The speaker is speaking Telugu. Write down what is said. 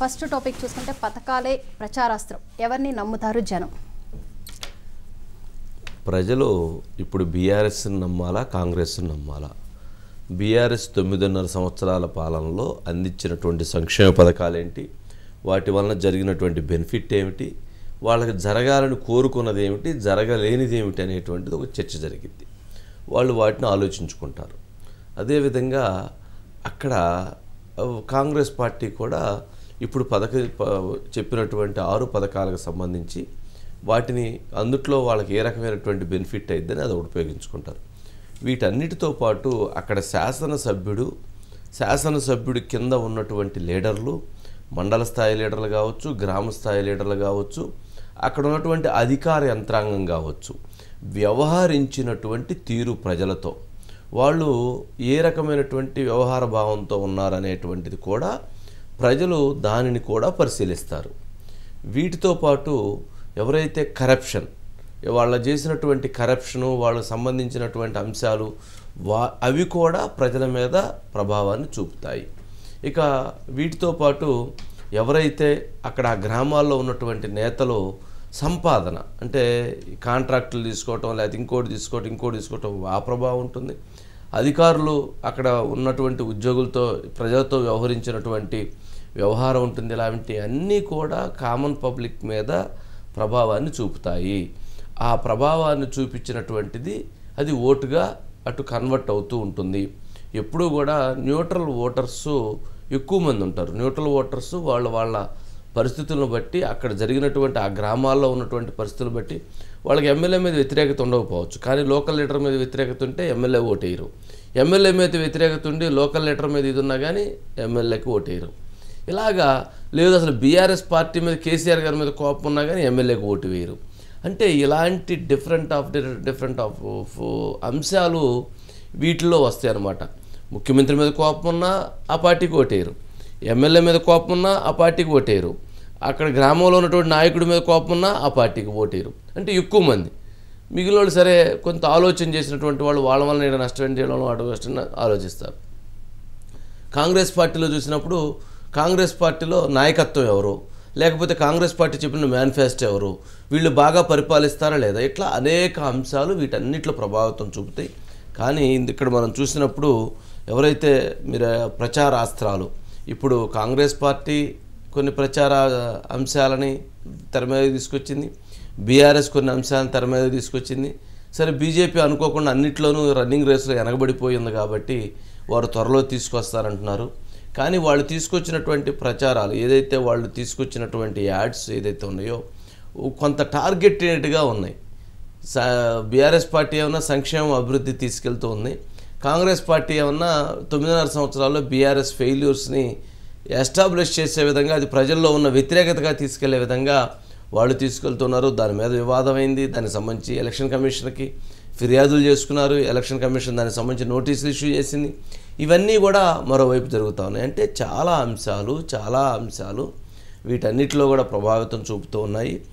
ఫస్ట్ టాపిక్ చూసుకుంటే పథకాలే ప్రచారాస్త్రం ఎవరిని నమ్ముతారు జనం ప్రజలు ఇప్పుడు బీఆర్ఎస్ని నమ్మాలా కాంగ్రెస్ని నమ్మాలా బీఆర్ఎస్ తొమ్మిదిన్నర సంవత్సరాల పాలనలో అందించినటువంటి సంక్షేమ పథకాలు ఏంటి వాటి వలన జరిగినటువంటి బెనిఫిట్ ఏమిటి వాళ్ళకి జరగాలని కోరుకున్నది ఏమిటి జరగలేనిది ఏమిటి అనేటువంటిది ఒక చర్చ జరిగింది వాళ్ళు వాటిని ఆలోచించుకుంటారు అదేవిధంగా అక్కడ కాంగ్రెస్ పార్టీ కూడా ఇప్పుడు పథక చెప్పినటువంటి ఆరు పథకాలకు సంబంధించి వాటిని అందుట్లో వాళ్ళకి ఏ రకమైనటువంటి బెనిఫిట్ అయిద్దని అది ఉపయోగించుకుంటారు వీటన్నిటితో పాటు అక్కడ శాసనసభ్యుడు శాసనసభ్యుడి కింద ఉన్నటువంటి లీడర్లు మండల స్థాయి లీడర్లు కావచ్చు గ్రామ స్థాయి లీడర్లు కావచ్చు అక్కడ ఉన్నటువంటి అధికార యంత్రాంగం కావచ్చు వ్యవహరించినటువంటి తీరు ప్రజలతో వాళ్ళు ఏ రకమైనటువంటి వ్యవహార భావంతో ఉన్నారనేటువంటిది కూడా ప్రజలు దానిని కూడా పరిశీలిస్తారు వీటితో పాటు ఎవరైతే కరప్షన్ వాళ్ళు చేసినటువంటి కరప్షను వాళ్ళకు సంబంధించినటువంటి అంశాలు వా అవి కూడా ప్రజల మీద ప్రభావాన్ని చూపుతాయి ఇక వీటితో పాటు ఎవరైతే అక్కడ ఆ గ్రామాల్లో ఉన్నటువంటి నేతలు సంపాదన అంటే కాంట్రాక్టులు తీసుకోవటం లేకపోతే ఇంకోటి తీసుకోవటం ఇంకోటి తీసుకోవటం ఆ ప్రభావం ఉంటుంది అధికారులు అక్కడ ఉన్నటువంటి ఉద్యోగులతో ప్రజలతో వ్యవహరించినటువంటి వ్యవహారం ఉంటుంది ఇలాంటి అన్నీ కూడా కామన్ పబ్లిక్ మీద ప్రభావాన్ని చూపుతాయి ఆ ప్రభావాన్ని చూపించినటువంటిది అది ఓటుగా అటు కన్వర్ట్ అవుతూ ఉంటుంది ఎప్పుడూ కూడా న్యూట్రల్ ఓటర్సు ఎక్కువ మంది ఉంటారు న్యూట్రల్ ఓటర్సు వాళ్ళు వాళ్ళ పరిస్థితులను బట్టి అక్కడ జరిగినటువంటి ఆ గ్రామాల్లో ఉన్నటువంటి పరిస్థితులను బట్టి వాళ్ళకి ఎమ్మెల్యే మీద వ్యతిరేకత ఉండకపోవచ్చు కానీ లోకల్ లీడర్ మీద వ్యతిరేకత ఉంటే ఎమ్మెల్యే ఓటేయరు ఎమ్మెల్యే మీద వ్యతిరేకత ఉండి లోకల్ లీడర్ మీద ఇది ఉన్నా కానీ ఎమ్మెల్యేకి ఓటేయరు ఇలాగా లేదు అసలు బీఆర్ఎస్ పార్టీ మీద కేసీఆర్ గారి మీద కోపం ఉన్నా కానీ ఎమ్మెల్యేకి ఓటు వేయరు అంటే ఇలాంటి డిఫరెంట్ ఆఫ్ డిఫరెంట్ ఆఫ్ అంశాలు వీటిలో వస్తాయి అన్నమాట ముఖ్యమంత్రి మీద కోపం ఉన్నా ఆ పార్టీకి ఓటేయరు ఎమ్మెల్యే మీద కోపం ఉన్నా ఆ పార్టీకి ఓటేయరు అక్కడ గ్రామంలో ఉన్నటువంటి నాయకుడి మీద కోపం ఉన్నా ఆ పార్టీకి ఓటీరు అంటే ఎక్కువ మంది మిగిలిన వాళ్ళు సరే కొంత ఆలోచన చేసినటువంటి వాళ్ళు వాళ్ళ వల్ల ఏదైనా నష్టం చేయాలని వాటి కష్టం ఆలోచిస్తారు కాంగ్రెస్ పార్టీలో చూసినప్పుడు కాంగ్రెస్ పార్టీలో నాయకత్వం ఎవరు లేకపోతే కాంగ్రెస్ పార్టీ చెప్పిన మేనిఫెస్టో ఎవరు వీళ్ళు బాగా పరిపాలిస్తారా లేదా ఇట్లా అనేక అంశాలు వీటన్నిటిలో ప్రభావితం చూపుతాయి కానీ ఇక్కడ మనం చూసినప్పుడు ఎవరైతే మీరు ప్రచారాస్త్రాలు ఇప్పుడు కాంగ్రెస్ పార్టీ కొన్ని ప్రచార అంశాలని తెర మీద తీసుకొచ్చింది బీఆర్ఎస్ కొన్ని అంశాలను తెర మీద తీసుకొచ్చింది సరే బీజేపీ అనుకోకుండా అన్నిట్లోనూ రన్నింగ్ రేస్లో వెనకబడిపోయింది కాబట్టి వారు త్వరలో తీసుకొస్తారంటున్నారు కానీ వాళ్ళు తీసుకొచ్చినటువంటి ప్రచారాలు ఏదైతే వాళ్ళు తీసుకొచ్చినటువంటి యాడ్స్ ఏదైతే ఉన్నాయో కొంత టార్గెటెడ్గా ఉన్నాయి బీఆర్ఎస్ పార్టీ ఏమన్నా సంక్షేమ అభివృద్ధి తీసుకెళ్తూ ఉంది కాంగ్రెస్ పార్టీ ఏమన్నా తొమ్మిదిన్నర సంవత్సరాల్లో బీఆర్ఎస్ ఫెయిల్యూర్స్ని ఎస్టాబ్లిష్ చేసే విధంగా అది ప్రజల్లో ఉన్న వ్యతిరేకతగా తీసుకెళ్లే విధంగా వాళ్ళు తీసుకెళ్తున్నారు దాని మీద వివాదమైంది దానికి సంబంధించి ఎలక్షన్ కమిషన్కి ఫిర్యాదులు చేసుకున్నారు ఎలక్షన్ కమిషన్ దానికి సంబంధించి నోటీసులు ఇష్యూ చేసింది ఇవన్నీ కూడా మరోవైపు జరుగుతూ ఉన్నాయి అంటే చాలా అంశాలు చాలా అంశాలు వీటన్నిటిలో కూడా ప్రభావితం చూపుతూ ఉన్నాయి